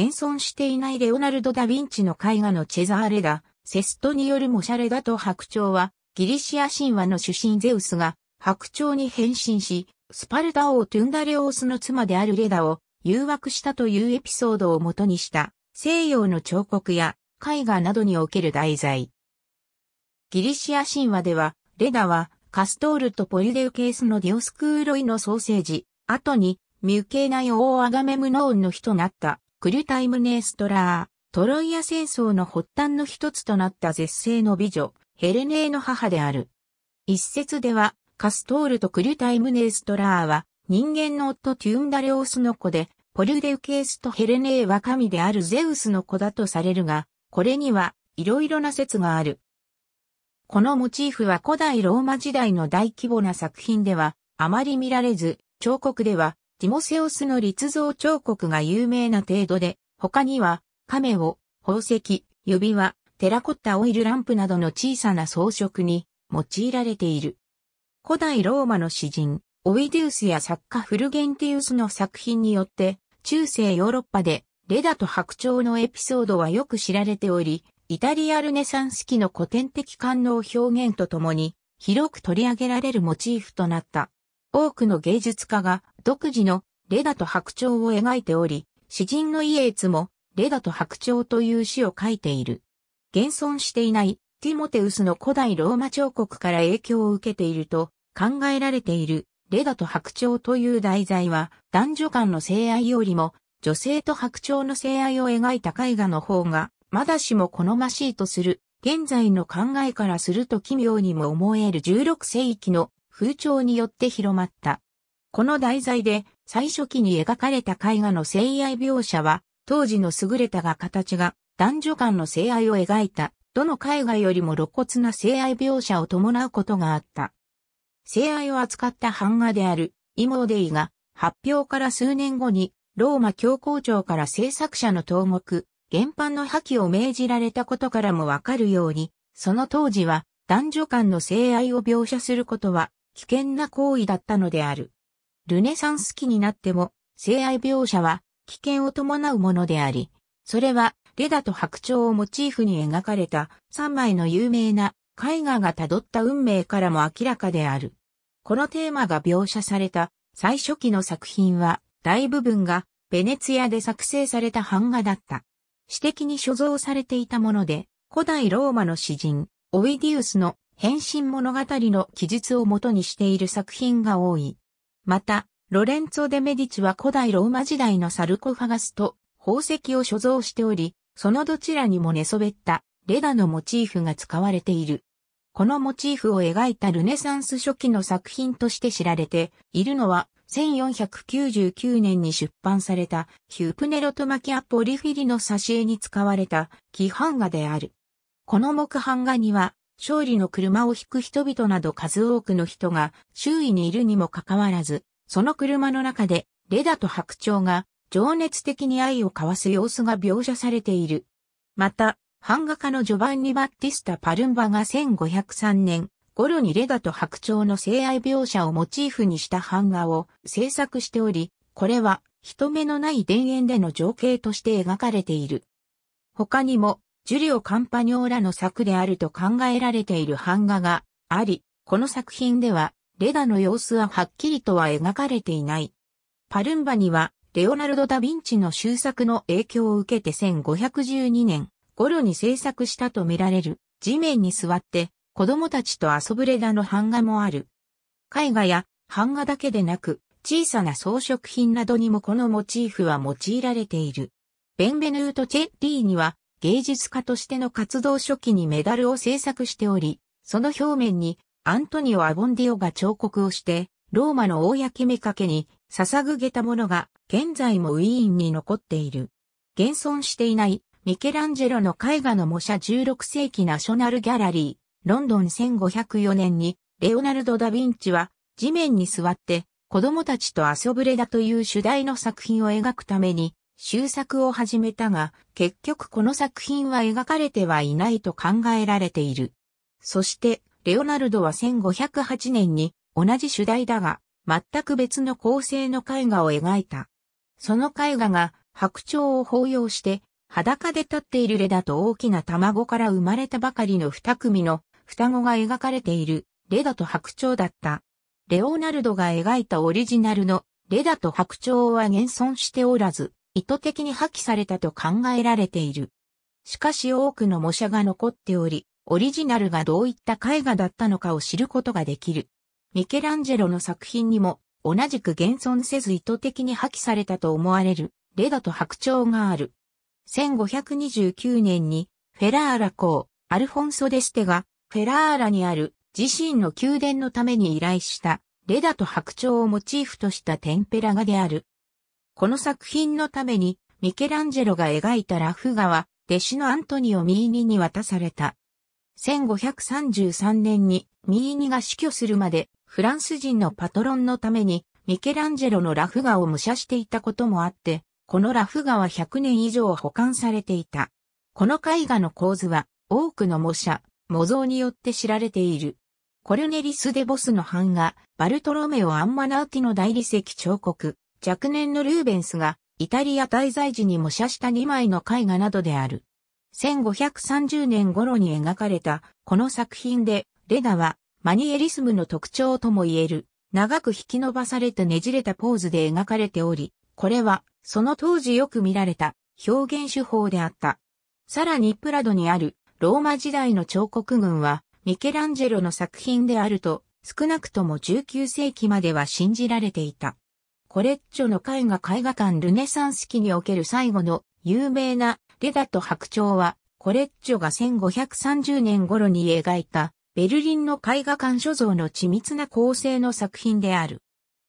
現存していないレオナルド・ダ・ヴィンチの絵画のチェザーレダ、セストによるモシャレダと白鳥は、ギリシア神話の主神ゼウスが白鳥に変身し、スパルタ王トゥンダレオースの妻であるレダを誘惑したというエピソードを元にした西洋の彫刻や絵画などにおける題材。ギリシア神話では、レダはカストールとポリデウケースのディオスクーロイのソーセージ、後にミュケーナイ王アガメムノーンの日となったクリュタイムネーストラー、トロイア戦争の発端の一つとなった絶世の美女、ヘレネーの母である。一説では、カストールとクリュタイムネーストラーは、人間の夫テュンダレオスの子で、ポルデウケースとヘレネーは神であるゼウスの子だとされるが、これには、いろいろな説がある。このモチーフは古代ローマ時代の大規模な作品では、あまり見られず、彫刻では、ティモセオスの立像彫刻が有名な程度で、他には、亀を、宝石、指輪、テラコッタオイルランプなどの小さな装飾に用いられている。古代ローマの詩人、オイデウスや作家フルゲンティウスの作品によって、中世ヨーロッパで、レダと白鳥のエピソードはよく知られており、イタリアルネサンス期の古典的官能表現とともに、広く取り上げられるモチーフとなった。多くの芸術家が独自のレダと白鳥を描いており、詩人のイエーツもレダと白鳥という詩を書いている。現存していないティモテウスの古代ローマ彫刻から影響を受けていると考えられているレダと白鳥という題材は男女間の性愛よりも女性と白鳥の性愛を描いた絵画の方がまだしも好ましいとする現在の考えからすると奇妙にも思える16世紀の風潮によって広まった。この題材で最初期に描かれた絵画の性愛描写は、当時の優れたが形が男女間の性愛を描いた、どの絵画よりも露骨な性愛描写を伴うことがあった。性愛を扱った版画である、イモーデイが、発表から数年後に、ローマ教皇庁から制作者の投獄、原版の破棄を命じられたことからもわかるように、その当時は男女間の性愛を描写することは危険な行為だったのである。ルネサンス期になっても、性愛描写は危険を伴うものであり、それはレダと白鳥をモチーフに描かれた3枚の有名な絵画が辿った運命からも明らかである。このテーマが描写された最初期の作品は大部分がベネツィアで作成された版画だった。私的に所蔵されていたもので、古代ローマの詩人、オイディウスの変身物語の記述をもとにしている作品が多い。また、ロレンツォ・デ・メディチは古代ローマ時代のサルコファガスと宝石を所蔵しており、そのどちらにも寝そべったレダのモチーフが使われている。このモチーフを描いたルネサンス初期の作品として知られているのは1499年に出版されたヒュープネロトマキアポリフィリの挿絵に使われた基版画である。この木版画には勝利の車を引く人々など数多くの人が周囲にいるにもかかわらず、その車の中でレダと白鳥が情熱的に愛を交わす様子が描写されている。また、版画家のジョバンニ・バッティスタ・パルンバが1503年頃にレダと白鳥の性愛描写をモチーフにした版画を制作しており、これは人目のない田園での情景として描かれている。他にも、ジュリオ・カンパニョーラの作であると考えられている版画があり、この作品では、レダの様子ははっきりとは描かれていない。パルンバには、レオナルド・ダ・ヴィンチの修作の影響を受けて1512年頃に制作したとみられる地面に座って子供たちと遊ぶレダの版画もある。絵画や版画だけでなく小さな装飾品などにもこのモチーフは用いられている。ベンベヌート・チェッリーには芸術家としての活動初期にメダルを制作しており、その表面にアントニオ・アボンディオが彫刻をして、ローマの公めかけに捧げたものが現在もウィーンに残っている。現存していないミケランジェロの絵画の模写16世紀ナショナルギャラリー、ロンドン1504年にレオナルド・ダ・ヴィンチは地面に座って子供たちと遊ぶれだという主題の作品を描くために修作を始めたが、結局この作品は描かれてはいないと考えられている。そして、レオナルドは1508年に同じ主題だが、全く別の構成の絵画を描いた。その絵画が白鳥を抱擁して裸で立っているレダと大きな卵から生まれたばかりの二組の双子が描かれているレダと白鳥だった。レオナルドが描いたオリジナルのレダと白鳥は現存しておらず、意図的に破棄されたと考えられている。しかし多くの模写が残っており、オリジナルがどういった絵画だったのかを知ることができる。ミケランジェロの作品にも同じく現存せず意図的に破棄されたと思われるレダと白鳥がある。1529年にフェラーラ公、アルフォンソ・デステがフェラーラにある自身の宮殿のために依頼したレダと白鳥をモチーフとしたテンペラ画であるこの作品のために、ミケランジェロが描いたラフ画は、弟子のアントニオ・ミーニに渡された。1533年にミーニが死去するまで、フランス人のパトロンのために、ミケランジェロのラフ画を武者していたこともあって、このラフ画は100年以上保管されていた。この絵画の構図は、多くの模写、模造によって知られている。コルネリス・デ・ボスの版画、バルトロメオ・アンマナーティの大理石彫刻、若年のルーベンスがイタリア滞在時に模写した2枚の絵画などである。1530年頃に描かれたこの作品で、レダはマニエリスムの特徴とも言える、長く引き伸ばされてねじれたポーズで描かれており、これはその当時よく見られた表現手法であった。さらにプラドにあるローマ時代の彫刻群はミケランジェロの作品であると少なくとも19世紀までは信じられていた。コレッチョの絵画絵画館ルネサンス期における最後の有名なレダと白鳥は、コレッチョが1530年頃に描いたベルリンの絵画館所蔵の緻密な構成の作品である。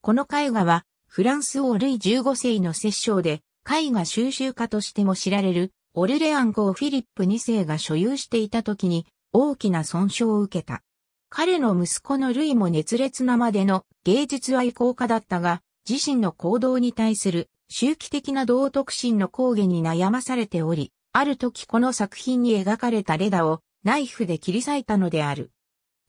この絵画は、フランス王ルイ15世の摂政で、絵画収集家としても知られる、オルレアン号フィリップ2世が所有していた時に、大きな損傷を受けた。彼の息子のルイも熱烈なまでの芸術愛好家だったが、自身の行動に対する周期的な道徳心の抗議に悩まされており、ある時この作品に描かれたレダをナイフで切り裂いたのである。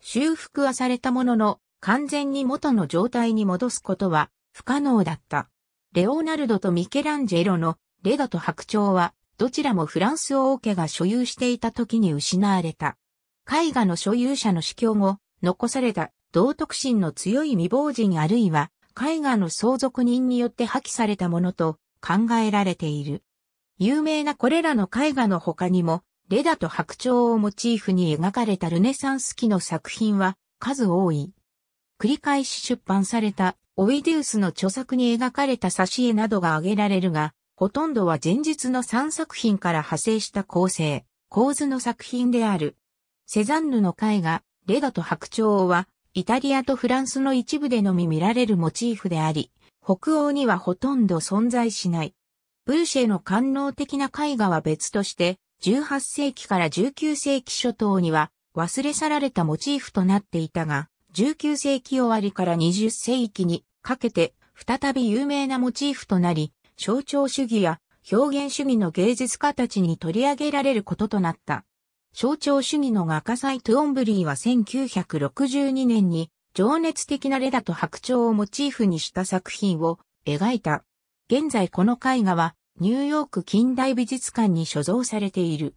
修復はされたものの、完全に元の状態に戻すことは不可能だった。レオナルドとミケランジェロのレダと白鳥は、どちらもフランス王家が所有していた時に失われた。絵画の所有者の死去後、残された道徳心の強い未亡人あるいは絵画の相続人によって破棄されたものと考えられている。有名なこれらの絵画の他にも、レダと白鳥をモチーフに描かれたルネサンス期の作品は数多い。繰り返し出版されたオイデウスの著作に描かれた挿絵などが挙げられるが、ほとんどは前日の3作品から派生した構成、構図の作品である。セザンヌの絵画、レダと白鳥はイタリアとフランスの一部でのみ見られるモチーフであり、北欧にはほとんど存在しない。ブーシェの官能的な絵画は別として、18世紀から19世紀初頭には忘れ去られたモチーフとなっていたが、19世紀終わりから20世紀にかけて再び有名なモチーフとなり、象徴主義や表現主義の芸術家たちに取り上げられることとなった。象徴主義の画家サイト・オンブリーは1962年に情熱的なレダと白鳥をモチーフにした作品を描いた。現在この絵画はニューヨーク近代美術館に所蔵されている。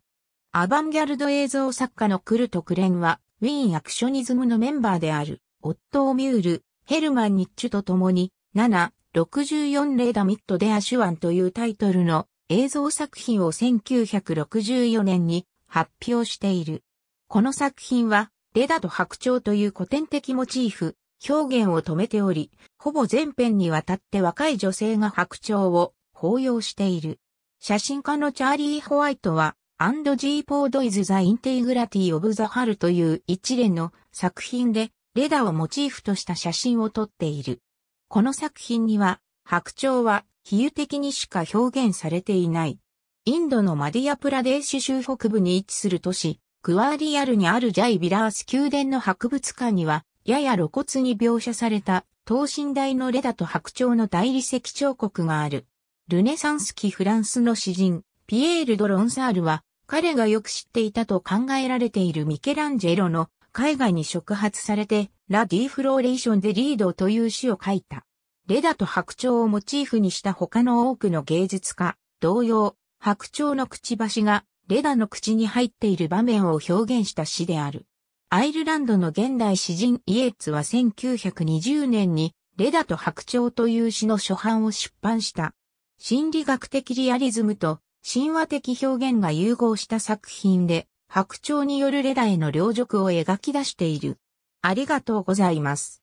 アバンギャルド映像作家のクルト・クレンはウィーンアクショニズムのメンバーであるオットー・ミュール、ヘルマン・ニッチュと共に7、64レーダミット・デ・アシュワンというタイトルの映像作品を1964年に発表している。この作品は、レダと白鳥という古典的モチーフ、表現を止めており、ほぼ全編にわたって若い女性が白鳥を抱擁している。写真家のチャーリー・ホワイトは、アンド・ジー・ポード・イズ・ザ・インテイグラティ・オブ・ザ・ハルという一連の作品で、レダをモチーフとした写真を撮っている。この作品には、白鳥は比喩的にしか表現されていない。インドのマディアプラデーシュ州北部に位置する都市、クワーリアルにあるジャイ・ビラース宮殿の博物館には、やや露骨に描写された、等身大のレダと白鳥の大理石彫刻がある。ルネサンス期フランスの詩人、ピエール・ド・ロンサールは、彼がよく知っていたと考えられているミケランジェロの海外に触発されて、ラ・ディ・フローレーション・デ・リードという詩を書いた。レダと白鳥をモチーフにした他の多くの芸術家、同様、白鳥のくちばしがレダの口に入っている場面を表現した詩である。アイルランドの現代詩人イエッツは1920年にレダと白鳥という詩の初版を出版した。心理学的リアリズムと神話的表現が融合した作品で白鳥によるレダへの領辱を描き出している。ありがとうございます。